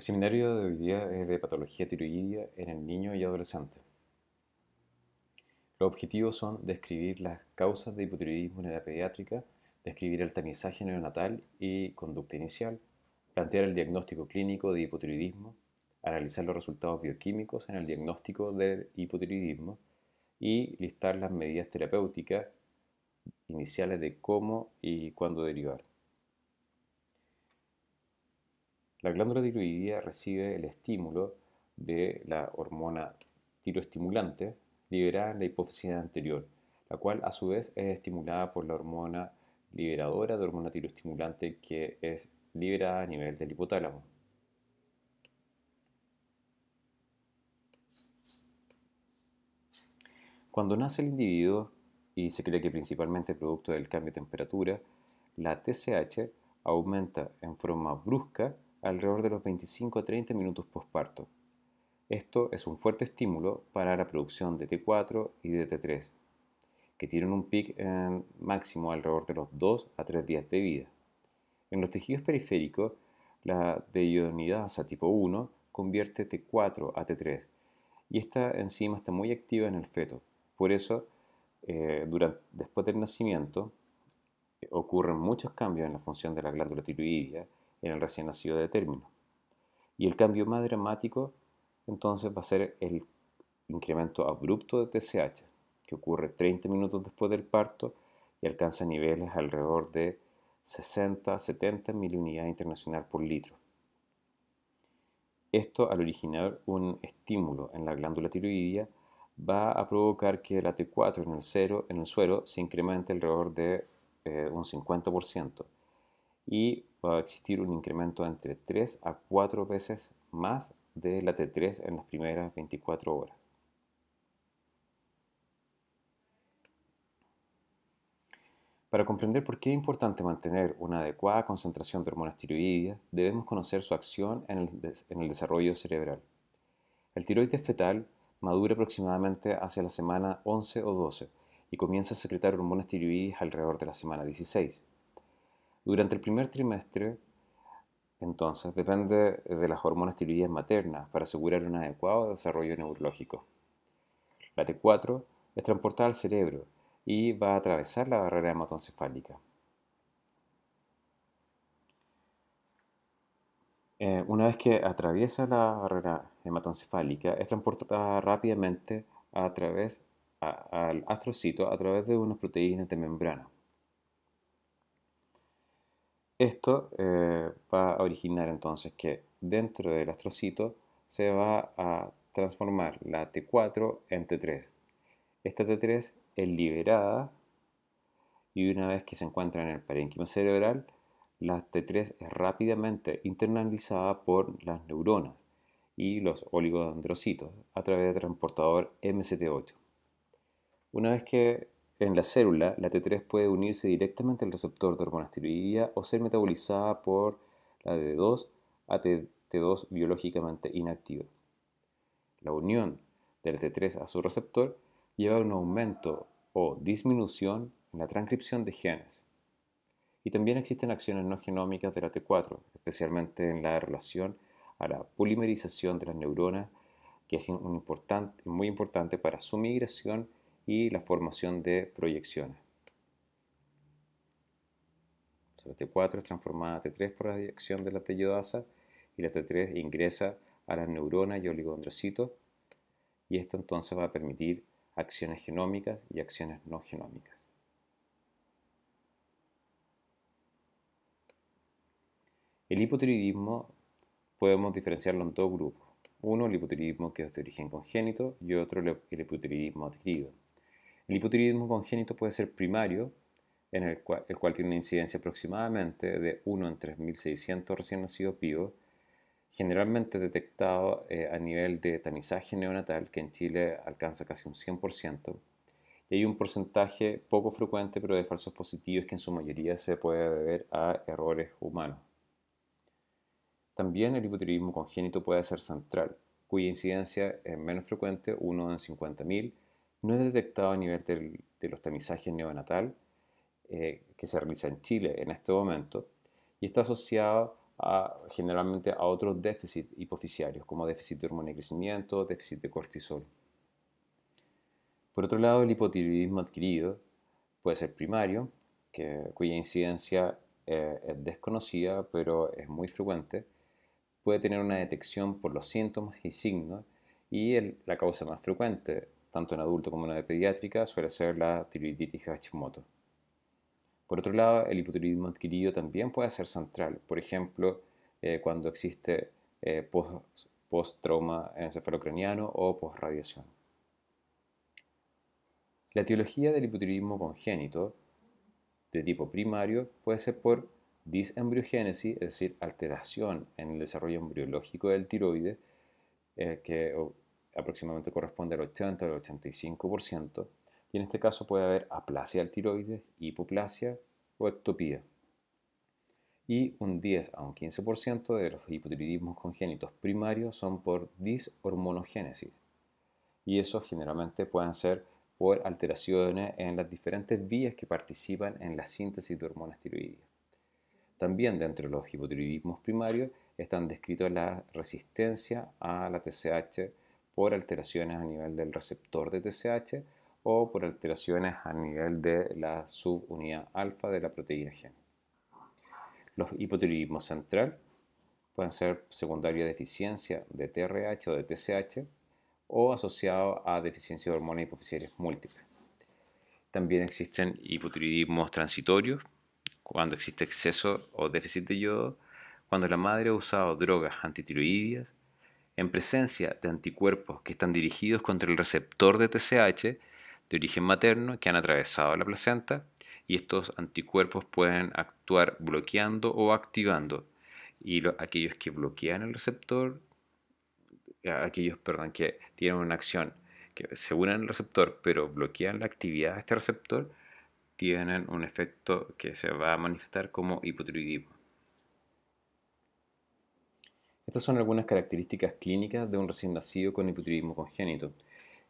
El seminario de hoy día es de patología tiroidea en el niño y adolescente. Los objetivos son describir las causas de hipotiroidismo en edad pediátrica, describir el tamizaje neonatal y conducta inicial, plantear el diagnóstico clínico de hipotiroidismo, analizar los resultados bioquímicos en el diagnóstico del hipotiroidismo y listar las medidas terapéuticas iniciales de cómo y cuándo derivar. La glándula tiroidea recibe el estímulo de la hormona tiroestimulante liberada en la hipófisis anterior, la cual a su vez es estimulada por la hormona liberadora de hormona tiroestimulante que es liberada a nivel del hipotálamo. Cuando nace el individuo, y se cree que principalmente producto del cambio de temperatura, la TSH aumenta en forma brusca alrededor de los 25 a 30 minutos postparto. Esto es un fuerte estímulo para la producción de T4 y de T3, que tienen un pic eh, máximo alrededor de los 2 a 3 días de vida. En los tejidos periféricos, la deionidasa tipo 1 convierte T4 a T3 y esta enzima está muy activa en el feto. Por eso, eh, después del nacimiento, eh, ocurren muchos cambios en la función de la glándula tiroidea en el recién nacido de término. Y el cambio más dramático entonces va a ser el incremento abrupto de TSH, que ocurre 30 minutos después del parto y alcanza niveles alrededor de 60-70 unidades internacionales por litro. Esto, al originar un estímulo en la glándula tiroidea, va a provocar que la T4 en el, cero, en el suero se incremente alrededor de eh, un 50%, y va a existir un incremento entre 3 a 4 veces más de la T3 en las primeras 24 horas. Para comprender por qué es importante mantener una adecuada concentración de hormonas tiroideas, debemos conocer su acción en el, desarrollo cerebral. El tiroides fetal madura aproximadamente hacia la semana 11 o 12 y comienza a secretar hormonas tiroides alrededor de la semana 16. Durante el primer trimestre, entonces, depende de las hormonas tiroides maternas para asegurar un adecuado desarrollo neurológico. La T4 es transportada al cerebro y va a atravesar la barrera hematoencefálica. Eh, una vez que atraviesa la barrera hematoencefálica, es transportada rápidamente a través al astrocito a través de unas proteínas de membrana. Esto eh, va a originar entonces que dentro del astrocito se va a transformar la T4 en T3. Esta T3 es liberada y una vez que se encuentra en el parénquima cerebral, la T3 es rápidamente internalizada por las neuronas y los oligodendrocitos a través del transportador MCT8. Una vez que en la célula, la T3 puede unirse directamente al receptor de hormonas tiroidea o ser metabolizada por la D2 a T2 biológicamente inactiva. La unión de la T3 a su receptor lleva a un aumento o disminución en la transcripción de genes. Y también existen acciones no genómicas de la T4, especialmente en la relación a la polimerización de las neuronas, que es muy importante para su migración y la formación de proyecciones. la T4 es transformada a T3 por la dirección de la tellodasa y la T3 ingresa a las neuronas y oligodendrocitos y esto entonces va a permitir acciones genómicas y acciones no genómicas. El hipotiroidismo podemos diferenciarlo en dos grupos. Uno, el hipotiroidismo que es de origen congénito y otro, el hipotiroidismo adquirido. El hipotiroidismo congénito puede ser primario, en el cual, tiene una incidencia aproximadamente de 1 en 3.600 recién nacidos vivos, generalmente detectado eh, a nivel de tamizaje neonatal, que en Chile alcanza casi un 100%, y hay un porcentaje poco frecuente pero de falsos positivos que en su mayoría se puede deber a errores humanos. También el hipotiroidismo congénito puede ser central, cuya incidencia es menos frecuente, 1 en 50.000, no es detectado a nivel de los tamizajes neonatal eh, que se realiza en Chile en este momento y está asociado generalmente a otros déficits hipofisiarios como déficit de hormona de crecimiento, déficit de cortisol. Por otro lado, el hipotiroidismo adquirido puede ser primario, cuya incidencia eh, es desconocida pero es muy frecuente, puede tener una detección por los síntomas y signos y la causa más frecuente tanto en adulto como en la pediátrica, suele ser la tiroiditis Hashimoto. Por otro lado, el hipotiroidismo adquirido también puede ser central, por ejemplo, eh, cuando existe eh, post-trauma encefalocraniano o post-radiación. La etiología del hipotiroidismo congénito de tipo primario puede ser por disembriogénesis, es decir, alteración en el desarrollo embriológico del tiroide, eh, que aproximadamente corresponde al 80 al 85%, y en este caso puede haber aplasia del tiroides, hipoplasia o ectopía. Y un 10 a un 15% de los hipotiroidismos congénitos primarios son por dishormonogénesis. Y eso generalmente pueden ser por alteraciones en las diferentes vías que participan en la síntesis de hormonas tiroides. También dentro de los hipotiroidismos primarios están descritos la resistencia a la TSH por alteraciones a nivel del receptor de TSH o por alteraciones a nivel de la subunidad alfa de la proteína gen. Los hipotiroidismos central pueden ser secundaria deficiencia de TRH o de TSH o asociado a deficiencia de hormonas hipofisiarias múltiples. También existen hipotiroidismos transitorios cuando existe exceso o déficit de yodo, cuando la madre ha usado drogas antitiroidias en presencia de anticuerpos que están dirigidos contra el receptor de TCH de origen materno que han atravesado la placenta y estos anticuerpos pueden actuar bloqueando o activando y aquellos que bloquean el receptor aquellos perdón, que tienen una acción que se unen al receptor pero bloquean la actividad de este receptor tienen un efecto que se va a manifestar como hipotiroidismo estas son algunas características clínicas de un recién nacido con hipotiroidismo congénito.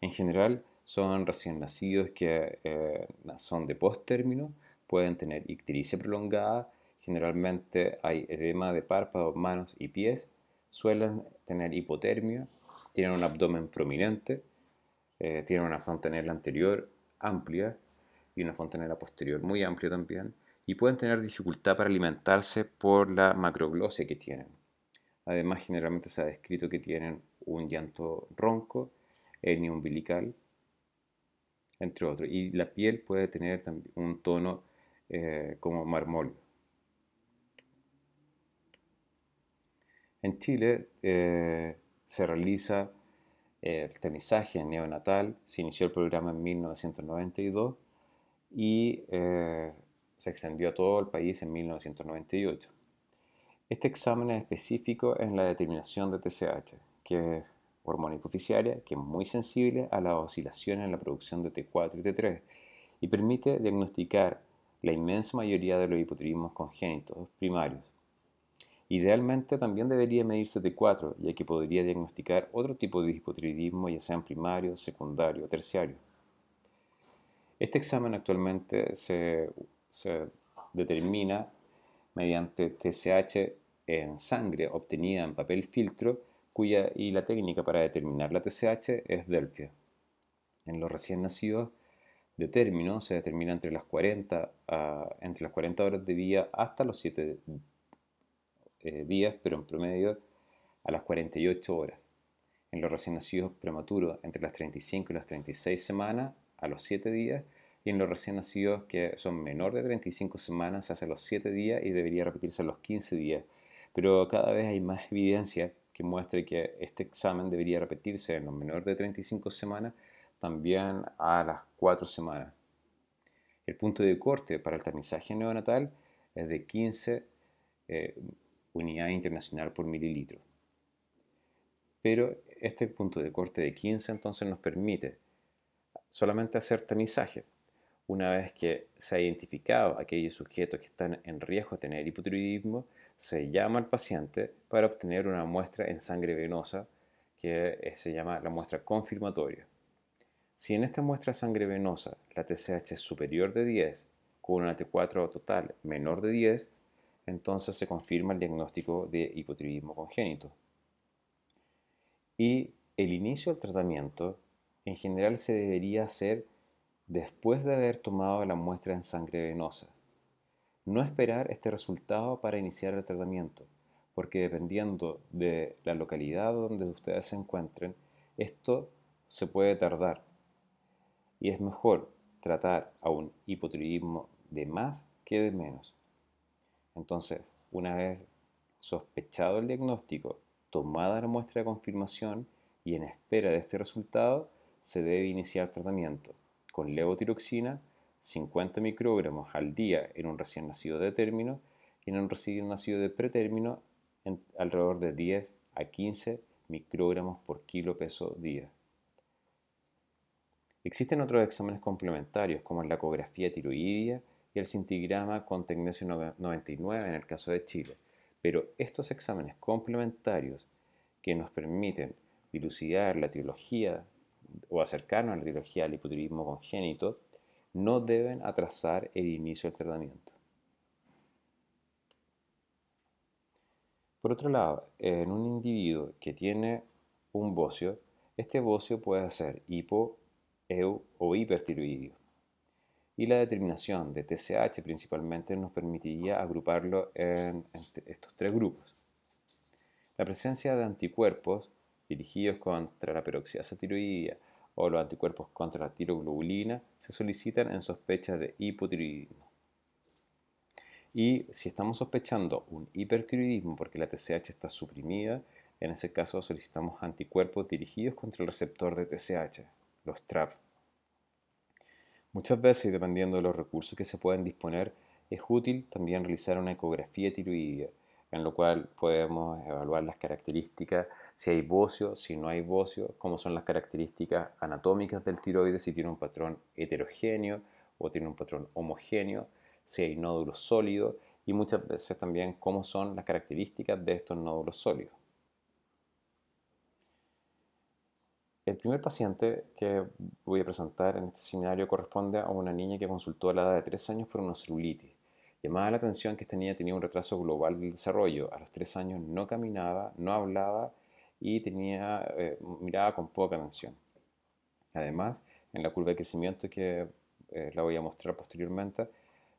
En general, son recién nacidos que eh, son de post pueden tener ictericia prolongada, generalmente hay edema de párpados, manos y pies, suelen tener hipotermia, tienen un abdomen prominente, eh, tienen una fontanela anterior amplia y una fontanela posterior muy amplia también, y pueden tener dificultad para alimentarse por la macroglosia que tienen. Además, generalmente se ha descrito que tienen un llanto ronco, hernia eh, umbilical, entre otros. Y la piel puede tener un tono eh, como marmol. En Chile eh, se realiza el tamizaje neonatal, se inició el programa en 1992 y se extendió a todo el país en 1998. Este examen es específico en la determinación de TSH, que es hormona hipoficiaria, que es muy sensible a las oscilaciones en la producción de T4 y T3 y permite diagnosticar la inmensa mayoría de los hipotiroidismos congénitos primarios. Idealmente también debería medirse T4, ya que podría diagnosticar otro tipo de hipotiroidismo, ya sean primario, secundario o terciario. Este examen actualmente se, determina mediante TSH en sangre obtenida en papel filtro cuya y la técnica para determinar la TCH es Delfia. En los recién nacidos de término se determina entre las 40, entre las 40 horas de vida hasta los 7 eh, días, pero en promedio a las 48 horas. En los recién nacidos prematuros entre las 35 y las 36 semanas a los 7 días y en los recién nacidos que son menor de 35 semanas se hace a los 7 días y debería repetirse a los 15 días pero cada vez hay más evidencia que muestre que este examen debería repetirse en lo menor de 35 semanas, también a las 4 semanas. El punto de corte para el tamizaje neonatal es de 15 eh, unidades internacional por mililitro. Pero este punto de corte de 15 entonces nos permite solamente hacer tamizaje. Una vez que se ha identificado aquellos sujetos que están en riesgo de tener hipotiroidismo, se llama al paciente para obtener una muestra en sangre venosa que eh, se llama la muestra confirmatoria. Si en esta muestra sangre venosa la TSH es superior de 10 con una T4 total menor de 10, entonces se confirma el diagnóstico de hipotiroidismo congénito. Y el inicio del tratamiento en general se debería hacer después de haber tomado la muestra en sangre venosa no esperar este resultado para iniciar el tratamiento, porque dependiendo de la localidad donde ustedes se encuentren, esto se puede tardar. Y es mejor tratar a un hipotiroidismo de más que de menos. Entonces, una vez sospechado el diagnóstico, tomada la muestra de confirmación y en espera de este resultado, se debe iniciar tratamiento con levotiroxina 50 microgramos al día en un recién nacido de término y en un recién nacido de pretérmino alrededor de 10 a 15 microgramos por kilo peso día. Existen otros exámenes complementarios como la ecografía tiroidia y el cintigrama con tecnesio 99 en el caso de Chile, pero estos exámenes complementarios que nos permiten dilucidar la etiología o acercarnos a la etiología del hipotiroidismo congénito no deben atrasar el inicio del tratamiento. Por otro lado, en un individuo que tiene un bocio, este bocio puede ser hipo, eu o hipertiroidio. Y la determinación de TSH principalmente nos permitiría agruparlo en, estos tres grupos. La presencia de anticuerpos dirigidos contra la peroxidasa tiroidea, o los anticuerpos contra la tiroglobulina se solicitan en sospecha de hipotiroidismo. Y si estamos sospechando un hipertiroidismo porque la TSH está suprimida, en ese caso solicitamos anticuerpos dirigidos contra el receptor de TSH, los TRAP. Muchas veces, dependiendo de los recursos que se puedan disponer, es útil también realizar una ecografía tiroidea, en lo cual podemos evaluar las características si hay bocio, si no hay bocio, cómo son las características anatómicas del tiroides, si tiene un patrón heterogéneo o tiene un patrón homogéneo, si hay nódulos sólidos y muchas veces también cómo son las características de estos nódulos sólidos. El primer paciente que voy a presentar en este seminario corresponde a una niña que consultó a la edad de 3 años por una celulitis. Llamaba la atención que esta niña tenía un retraso global del desarrollo. A los 3 años no caminaba, no hablaba y tenía eh, mirada con poca atención. Además, en la curva de crecimiento que eh, la voy a mostrar posteriormente,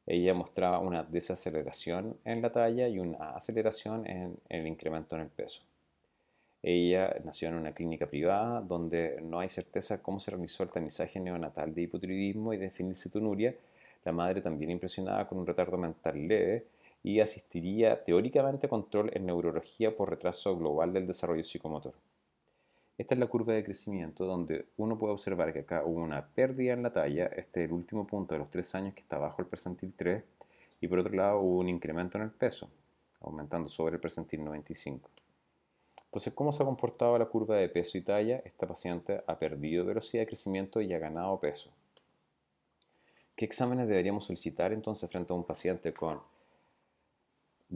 ella mostraba una desaceleración en la talla y una aceleración en el incremento en el peso. Ella nació en una clínica privada donde no hay certeza cómo se realizó el tamizaje neonatal de hipotiroidismo y de tunuria. La madre también impresionada con un retardo mental leve y asistiría teóricamente a control en neurología por retraso global del desarrollo psicomotor. Esta es la curva de crecimiento donde uno puede observar que acá hubo una pérdida en la talla, este es el último punto de los tres años que está bajo el percentil 3, y por otro lado hubo un incremento en el peso, aumentando sobre el percentil 95. Entonces, ¿cómo se ha comportado la curva de peso y talla? Esta paciente ha perdido velocidad de crecimiento y ha ganado peso. ¿Qué exámenes deberíamos solicitar entonces frente a un paciente con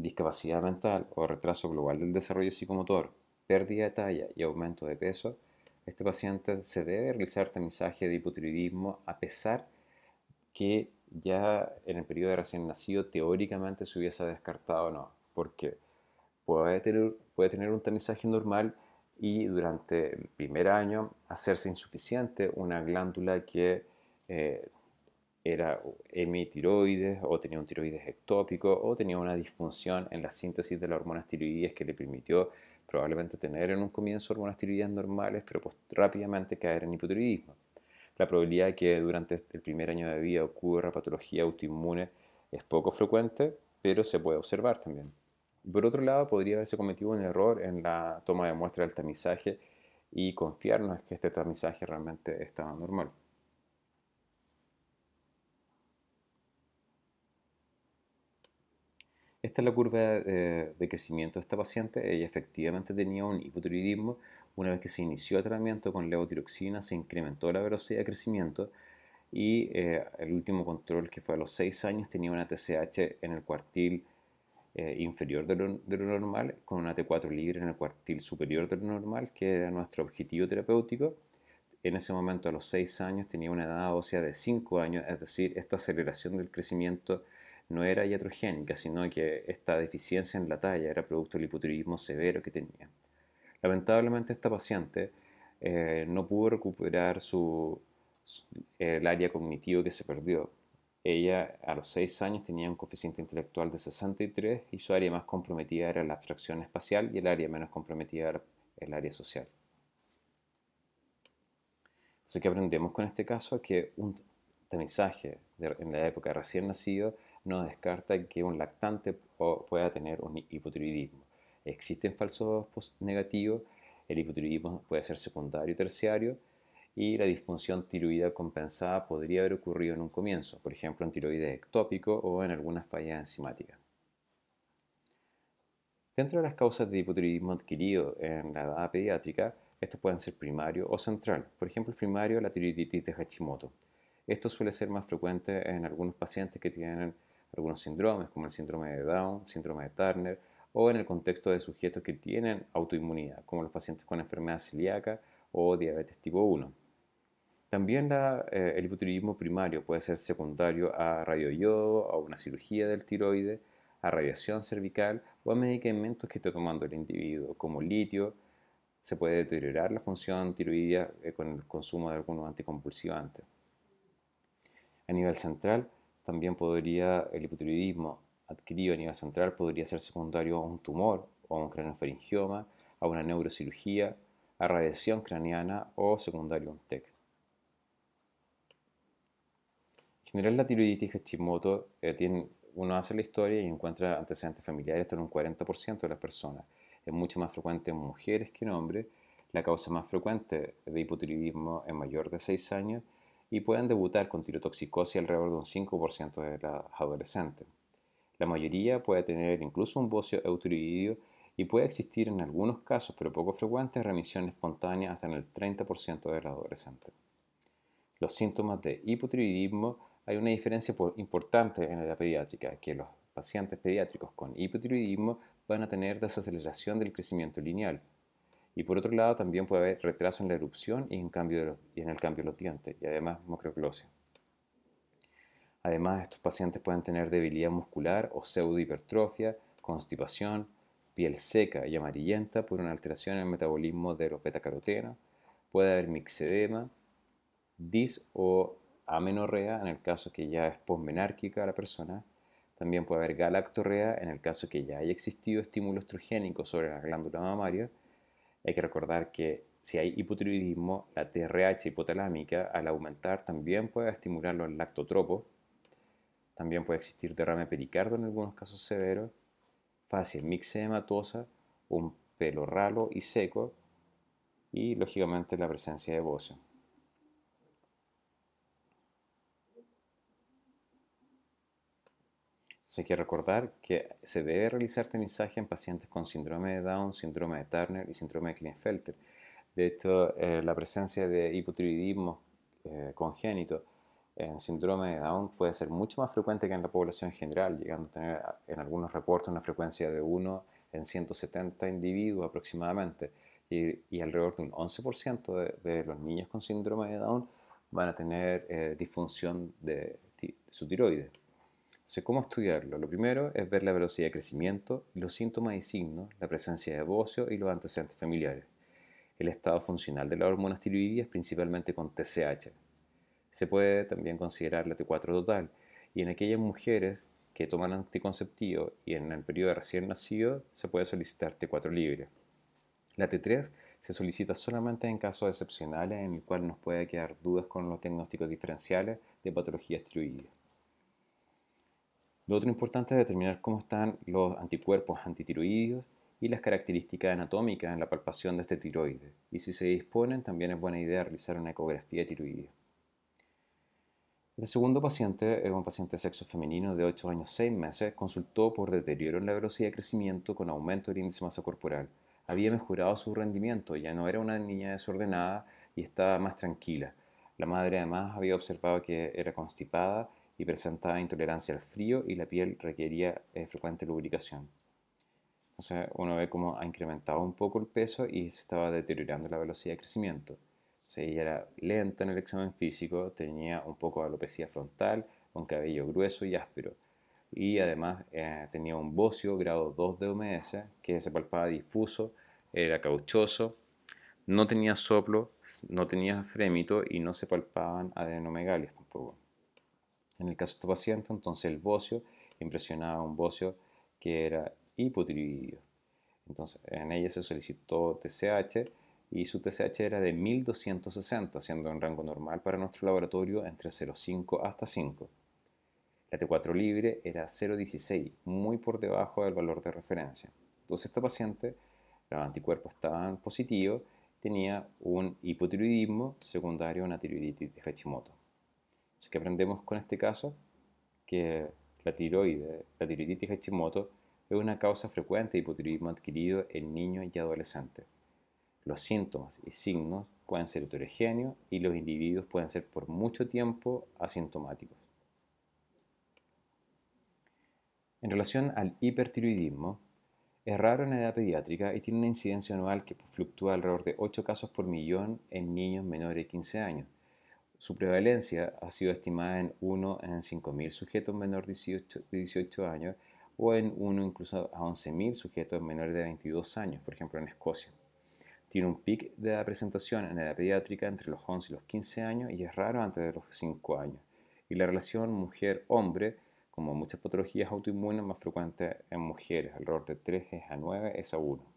discapacidad mental o retraso global del desarrollo psicomotor, pérdida de talla y aumento de peso, este paciente se debe realizar tamizaje de hipotiroidismo a pesar que ya en el periodo de recién nacido teóricamente se hubiese descartado o no, porque puede tener, puede tener un tamizaje normal y durante el primer año hacerse insuficiente una glándula que eh, era hemitiroides o tenía un tiroides ectópico o tenía una disfunción en la síntesis de las hormonas tiroides que le permitió probablemente tener en un comienzo hormonas tiroides normales, pero rápidamente caer en hipotiroidismo. La probabilidad de que durante el primer año de vida ocurra patología autoinmune es poco frecuente, pero se puede observar también. Por otro lado, podría haberse cometido un error en la toma de muestra del tamizaje y confiarnos que este tamizaje realmente estaba normal. Esta es la curva eh, de crecimiento de esta paciente. Ella efectivamente tenía un hipotiroidismo. Una vez que se inició el tratamiento con levotiroxina, se incrementó la velocidad de crecimiento y eh, el último control, que fue a los 6 años, tenía una TSH en el cuartil eh, inferior de lo, normal, con una T4 libre en el cuartil superior de lo normal, que era nuestro objetivo terapéutico. En ese momento, a los 6 años, tenía una edad ósea de 5 años, es decir, esta aceleración del crecimiento no era iatrogénica, sino que esta deficiencia en la talla era producto del hipotiroidismo severo que tenía. Lamentablemente esta paciente eh, no pudo recuperar su, el área cognitiva que se perdió. Ella a los 6 años tenía un coeficiente intelectual de 63 y su área más comprometida era la abstracción espacial y el área menos comprometida era el área social. Entonces, ¿qué aprendemos con este caso? Que un tamizaje en la época recién nacido no descarta que un lactante pueda tener un hipotiroidismo. Existen falsos negativos, el hipotiroidismo puede ser secundario o terciario, y la disfunción tiroidea compensada podría haber ocurrido en un comienzo, por ejemplo en tiroides ectópico o en algunas fallas enzimáticas. Dentro de las causas de hipotiroidismo adquirido en la edad pediátrica, estos pueden ser primario o central. Por ejemplo, el primario, la tiroiditis de Hashimoto. Esto suele ser más frecuente en algunos pacientes que tienen algunos síndromes como el síndrome de Down, síndrome de Turner, o en el contexto de sujetos que tienen autoinmunidad, como los pacientes con enfermedad celíaca o diabetes tipo 1. También eh, el hipotiroidismo primario puede ser secundario a radioyodo, a una cirugía del tiroide, a radiación cervical o a medicamentos que esté tomando el individuo, como litio. Se puede deteriorar la función tiroidea eh, con el consumo de algunos anticonvulsivantes. A nivel central, también podría, el hipotiroidismo adquirido a nivel central podría ser secundario a un tumor o a un craneofaringioma, a una neurocirugía, a radiación craneana o secundario a un TEC. En general la tiroiditis Hashimoto eh, tiene, uno hace la historia y encuentra antecedentes familiares en un 40% de las personas. Es mucho más frecuente en mujeres que en hombres. La causa más frecuente de hipotiroidismo es mayor de 6 años y pueden debutar con tirotoxicosis alrededor de un 5% de las adolescentes. La mayoría puede tener incluso un bocio eutiroideo y puede existir en algunos casos, pero poco frecuentes, remisión espontánea hasta en el 30% de la adolescentes. Los síntomas de hipotiroidismo hay una diferencia importante en la edad pediátrica, que los pacientes pediátricos con hipotiroidismo van a tener desaceleración del crecimiento lineal, y por otro lado, también puede haber retraso en la erupción y en, el cambio de los dientes, y además macroglosia. Además, estos pacientes pueden tener debilidad muscular o pseudohipertrofia, constipación, piel seca y amarillenta por una alteración en el metabolismo de los beta-carotenos. Puede haber mixedema, dis o amenorrea en el caso que ya es posmenárquica la persona. También puede haber galactorrea en el caso que ya haya existido estímulo estrogénico sobre la glándula mamaria hay que recordar que si hay hipotiroidismo, la TRH hipotalámica al aumentar también puede estimular los lactotropos. También puede existir derrame pericardo en algunos casos severos, fácil mix hematosa, un pelo ralo y seco y lógicamente la presencia de bocio. hay que recordar que se debe realizar mensaje en pacientes con síndrome de Down, síndrome de Turner y síndrome de Klinefelter. De hecho, eh, la presencia de hipotiroidismo eh, congénito en síndrome de Down puede ser mucho más frecuente que en la población general, llegando a tener ah, en algunos reportes una frecuencia de 1 en 170 individuos aproximadamente. Y, alrededor de un 11% de, los niños con síndrome de Down van a tener eh, disfunción de su tiroides. Se ¿cómo estudiarlo? Lo primero es ver la velocidad de crecimiento, los síntomas y signos, la presencia de bocio y los antecedentes familiares. El estado funcional de la hormona hormonas es principalmente con TSH. Se puede también considerar la T4 total, y en aquellas mujeres que toman anticonceptivo y en el periodo de recién nacido se puede solicitar T4 libre. La T3 se solicita solamente en casos excepcionales en el cual nos puede quedar dudas con los diagnósticos diferenciales de patología esteroidea. Lo otro importante es determinar cómo están los anticuerpos antitiroideos y las características anatómicas en la palpación de este tiroide. Y si se disponen, también es buena idea realizar una ecografía tiroides. El segundo paciente es un paciente de sexo femenino de 8 años 6 meses. Consultó por deterioro en la velocidad de crecimiento con aumento del índice de masa corporal. Había mejorado su rendimiento, ya no era una niña desordenada y estaba más tranquila. La madre además había observado que era constipada y presentaba intolerancia al frío y la piel requería eh, frecuente lubricación. Entonces uno ve cómo ha incrementado un poco el peso y se estaba deteriorando la velocidad de crecimiento. O sea, ella era lenta en el examen físico, tenía un poco de alopecia frontal, con cabello grueso y áspero. Y además eh, tenía un bocio grado 2 de OMS que se palpaba difuso, era cauchoso, no tenía soplo, no tenía frémito y no se palpaban adenomegalias tampoco. En el caso de esta paciente, entonces el bocio impresionaba un bocio que era hipotiroidio. Entonces, en ella se solicitó TCH y su TSH era de 1260, siendo un rango normal para nuestro laboratorio entre 0,5 hasta 5. La T4 libre era 0,16, muy por debajo del valor de referencia. Entonces, esta paciente, los anticuerpos estaban positivos, tenía un hipotiroidismo secundario a una tiroiditis de Hashimoto. Así que aprendemos con este caso que la tiroide, la tiroiditis Hashimoto, es una causa frecuente de hipotiroidismo adquirido en niños y adolescentes. Los síntomas y signos pueden ser heterogéneos y los individuos pueden ser por mucho tiempo asintomáticos. En relación al hipertiroidismo, es raro en la edad pediátrica y tiene una incidencia anual que fluctúa alrededor de 8 casos por millón en niños menores de 15 años. Su prevalencia ha sido estimada en 1 en 5.000 sujetos menores de 18, años o en 1 incluso a 11.000 sujetos menores de 22 años, por ejemplo en Escocia. Tiene un pic de la presentación en edad pediátrica entre los 11 y los 15 años y es raro antes de los 5 años. Y la relación mujer-hombre, como muchas patologías autoinmunes, más frecuente en mujeres, alrededor de 3 a 9 es a 1.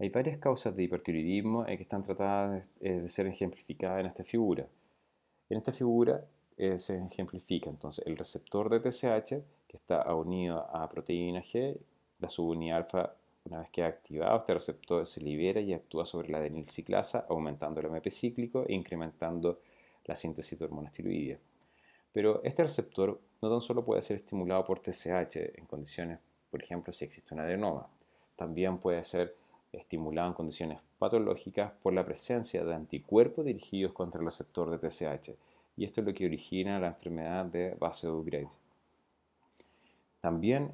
Hay varias causas de hipertiroidismo eh, que están tratadas eh, de, ser ejemplificadas en esta figura. En esta figura eh, se ejemplifica entonces el receptor de TSH que está unido a proteína G, la subunidad alfa una vez que ha activado este receptor se libera y actúa sobre la adenilciclasa, aumentando el MP cíclico e incrementando la síntesis de hormonas tiroideas. Pero este receptor no tan solo puede ser estimulado por TSH en condiciones, por ejemplo, si existe una adenoma, también puede ser estimulaban condiciones patológicas por la presencia de anticuerpos dirigidos contra el receptor de TSH, y esto es lo que origina la enfermedad de u graves También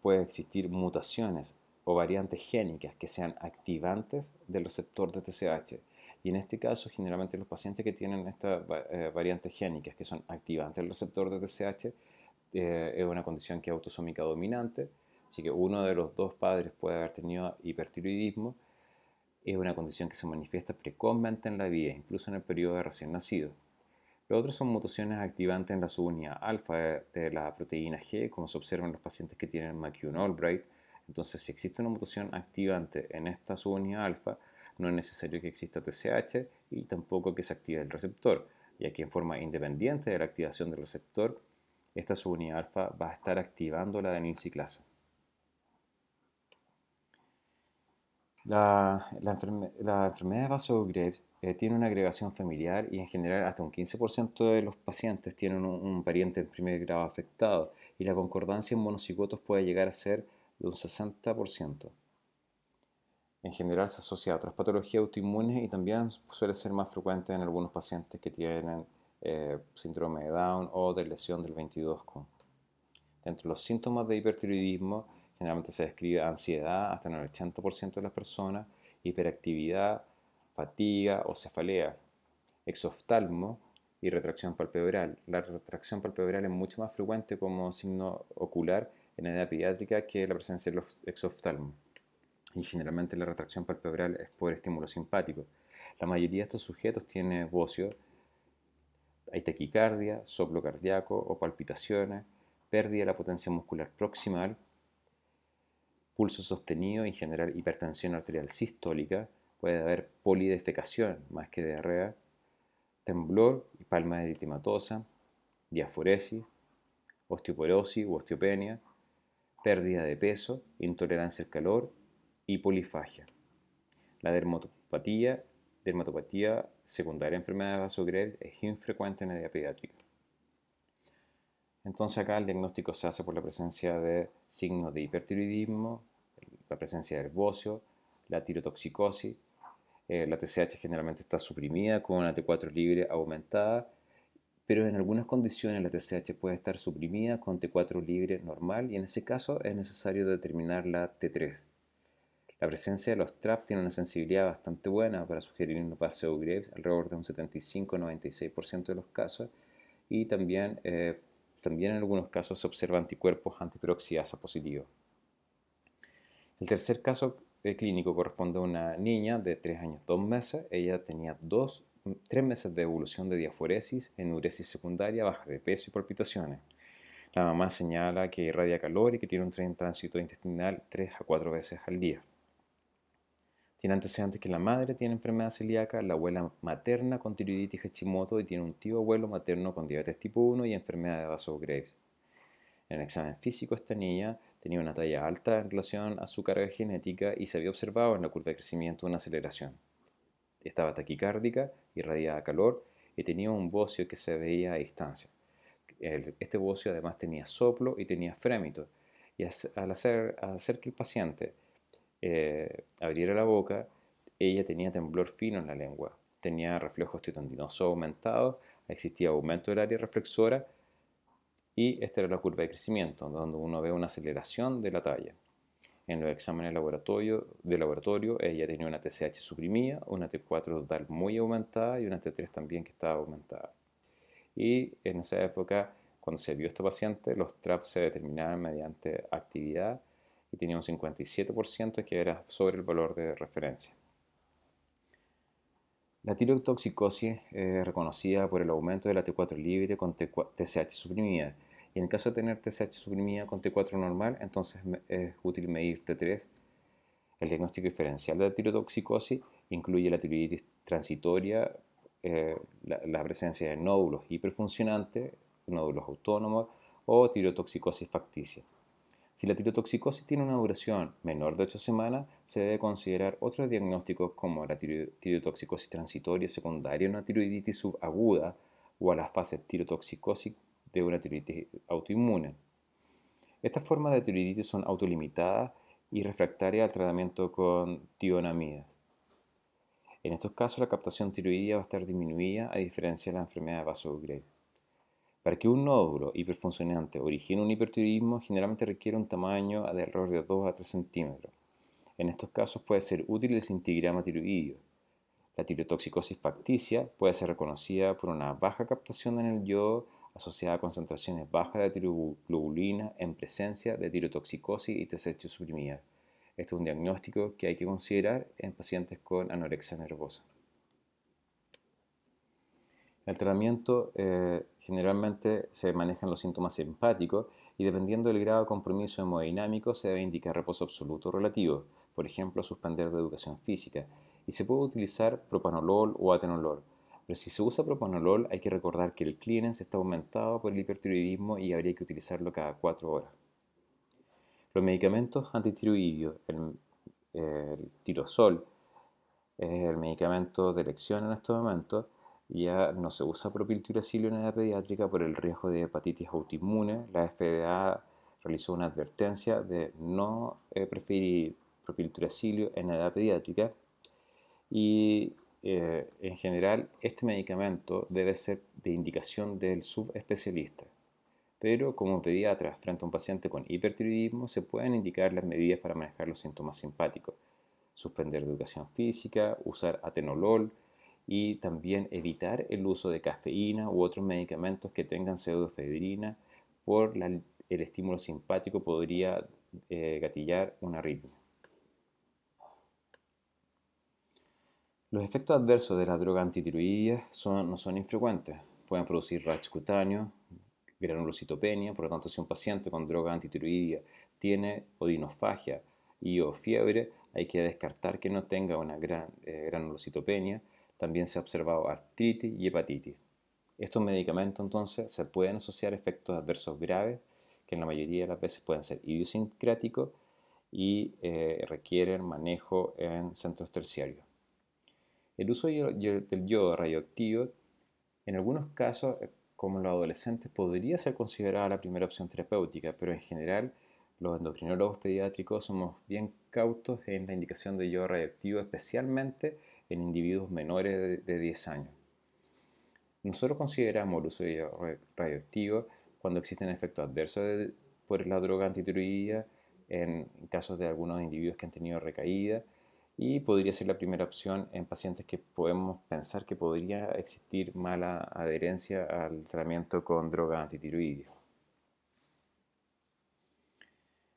puede existir mutaciones o variantes génicas que sean activantes del receptor de TSH. Y en este caso, generalmente los pacientes que tienen estas eh, variantes génicas que son activantes del receptor de TSH eh, es una condición que es autosómica dominante, Así que uno de los dos padres puede haber tenido hipertiroidismo. Es una condición que se manifiesta precozmente en la vida, incluso en el periodo de recién nacido. Lo otros son mutaciones activantes en la subunidad alfa de la proteína G, como se observa en los pacientes que tienen mcewen albright Entonces, si existe una mutación activante en esta subunidad alfa, no es necesario que exista TCH y tampoco que se active el receptor, ya que en forma independiente de la activación del receptor, esta subunidad alfa va a estar activando la ciclasa. La, enfermedad de vaso Graves eh, tiene una agregación familiar y en general hasta un 15% de los pacientes tienen un, pariente en primer grado afectado y la concordancia en monosigotos puede llegar a ser de un 60%. En general se asocia a otras patologías autoinmunes y también suele ser más frecuente en algunos pacientes que tienen eh, síndrome de Down o de lesión del 22. Dentro de los síntomas de hipertiroidismo, Generalmente se describe ansiedad hasta en el 80% de las personas, hiperactividad, fatiga o cefalea, exoftalmo y retracción palpebral. La retracción palpebral es mucho más frecuente como signo ocular en la edad pediátrica que la presencia del exoftalmo. Y generalmente la retracción palpebral es por estímulo simpático. La mayoría de estos sujetos tiene bocio, hay taquicardia, soplo cardíaco o palpitaciones, pérdida de la potencia muscular proximal, pulso sostenido y general hipertensión arterial sistólica, puede haber polidefecación más que diarrea, temblor y palma eritematosa, diaforesis, osteoporosis u osteopenia, pérdida de peso, intolerancia al calor y polifagia. La dermatopatía, dermatopatía secundaria a enfermedades Graves es infrecuente en la edad pediátrica. Entonces acá el diagnóstico se hace por la presencia de signos de hipertiroidismo, la presencia del bocio, la tirotoxicosis. Eh, la TSH generalmente está suprimida con una T4 libre aumentada, pero en algunas condiciones la TSH puede estar suprimida con T4 libre normal y en ese caso es necesario determinar la T3. La presencia de los TRAP tiene una sensibilidad bastante buena para sugerir un base Graves, alrededor de un 75-96% de los casos, y también, eh, también en algunos casos se observa anticuerpos antiperoxidasa positivos. El tercer caso eh, clínico corresponde a una niña de 3 años 2 meses. Ella tenía 2, 3 mm, meses de evolución de diaforesis, enuresis secundaria, baja de peso y palpitaciones. La mamá señala que irradia calor y que tiene un tren tránsito intestinal 3 a 4 veces al día. Tiene antecedentes que la madre tiene enfermedad celíaca, la abuela materna con tiroiditis Hashimoto y tiene un tío abuelo materno con diabetes tipo 1 y enfermedad de vaso Graves. En examen físico, esta niña tenía una talla alta en relación a su carga genética y se había observado en la curva de crecimiento una aceleración. Estaba taquicárdica, irradiaba calor y tenía un bocio que se veía a distancia. Este bocio además tenía soplo y tenía frémitos. Y al hacer, que el paciente eh, abriera la boca, ella tenía temblor fino en la lengua, tenía reflejos titandinosos aumentados, existía aumento del área reflexora y esta era la curva de crecimiento, donde uno ve una aceleración de la talla. En los exámenes de laboratorio, ella tenía una TCH suprimida, una T4 total muy aumentada y una T3 también que estaba aumentada. Y en esa época, cuando se vio a esta paciente, los TRAPS se determinaban mediante actividad y tenía un 57% que era sobre el valor de referencia. La tirotoxicosis es eh, reconocida por el aumento de la T4 libre con TCH suprimida y en el caso de tener TSH suprimida con T4 normal, entonces es útil medir T3. El diagnóstico diferencial de la tirotoxicosis incluye la tiroiditis transitoria, eh, la, presencia de nódulos hiperfuncionantes, nódulos autónomos o tirotoxicosis facticia. Si la tirotoxicosis tiene una duración menor de 8 semanas, se debe considerar otros diagnósticos como la tirotoxicosis transitoria secundaria una tiroiditis subaguda o a las fases tirotoxicosis de una tiroiditis autoinmune. Estas formas de tiroiditis son autolimitadas y refractarias al tratamiento con tionamida. En estos casos, la captación tiroidea va a estar disminuida a diferencia de la enfermedad de Grey Para que un nódulo hiperfuncionante origine un hipertiroidismo, generalmente requiere un tamaño de alrededor de 2 a 3 centímetros. En estos casos puede ser útil el cintigrama tiroideo. La tirotoxicosis facticia puede ser reconocida por una baja captación en el yodo asociada a concentraciones bajas de tiroglobulina en presencia de tirotoxicosis y suprimida. Este es un diagnóstico que hay que considerar en pacientes con anorexia nervosa. El tratamiento eh, generalmente se manejan los síntomas simpáticos y dependiendo del grado de compromiso hemodinámico se debe indicar reposo absoluto o relativo, por ejemplo suspender de educación física, y se puede utilizar propanolol o atenolol pero si se usa propanolol, hay que recordar que el clearance está aumentado por el hipertiroidismo y habría que utilizarlo cada cuatro horas. Los medicamentos antitiroidios, el, tirosol, es el medicamento de elección en estos momentos, ya no se usa propilturacilio en edad pediátrica por el riesgo de hepatitis autoinmune. La FDA realizó una advertencia de no eh, preferir propiltiuracilio en edad pediátrica y eh, en general este medicamento debe ser de indicación del subespecialista. Pero como pediatra frente a un paciente con hipertiroidismo se pueden indicar las medidas para manejar los síntomas simpáticos. Suspender la educación física, usar atenolol y también evitar el uso de cafeína u otros medicamentos que tengan pseudoefedrina por el estímulo simpático podría eh, gatillar una arritmia. Los efectos adversos de la droga antitiroideas no son infrecuentes. Pueden producir rash cutáneo, granulocitopenia, por lo tanto si un paciente con droga antitiroidea tiene odinofagia y o fiebre, hay que descartar que no tenga una gran, eh, granulocitopenia. También se ha observado artritis y hepatitis. Estos medicamentos entonces se pueden asociar a efectos adversos graves que en la mayoría de las veces pueden ser idiosincráticos y eh, requieren manejo en centros terciarios. El uso del yodo radioactivo en algunos casos, eh, como en los adolescentes, podría ser considerada la primera opción terapéutica, pero en general los endocrinólogos pediátricos somos bien cautos en la indicación de yodo radioactivo, especialmente en individuos menores de 10 años. Nosotros consideramos el uso de yodo radioactivo cuando existen efectos adversos por la droga antitiroidea en casos de algunos individuos que han tenido recaída, y podría ser la primera opción en pacientes que podemos pensar que podría existir mala adherencia al tratamiento con droga antitiroidio.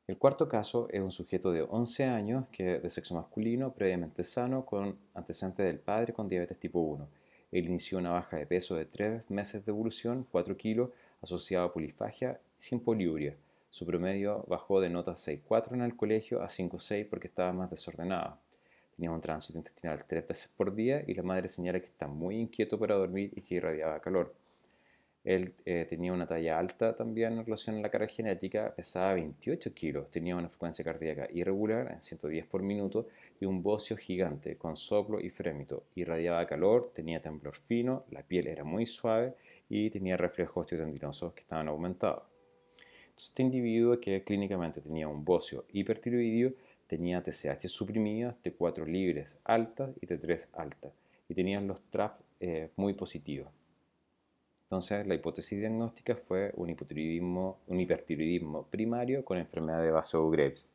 El cuarto caso es un sujeto de 11 años que de sexo masculino, previamente sano, con antecedentes del padre con diabetes tipo 1. Él inició una baja de peso de 3 meses de evolución, 4 kilos, asociado a polifagia sin poliuria. Su promedio bajó de nota 6.4 en el colegio a 5.6 porque estaba más desordenado tenía un tránsito intestinal tres veces por día y la madre señala que está muy inquieto para dormir y que irradiaba calor. Él eh, tenía una talla alta también en relación a la carga genética, pesaba 28 kilos, tenía una frecuencia cardíaca irregular en 110 por minuto y un bocio gigante con soplo y frémito. Irradiaba calor, tenía temblor fino, la piel era muy suave y tenía reflejos osteotendinosos que estaban aumentados. este individuo que clínicamente tenía un bocio hipertiroidio, tenía TCH suprimidas, T4 libres altas y T3 altas. Y tenían los TRAP eh, muy positivos. Entonces la hipótesis diagnóstica fue un, hipotiroidismo, un hipertiroidismo primario con enfermedad de vaso Graves.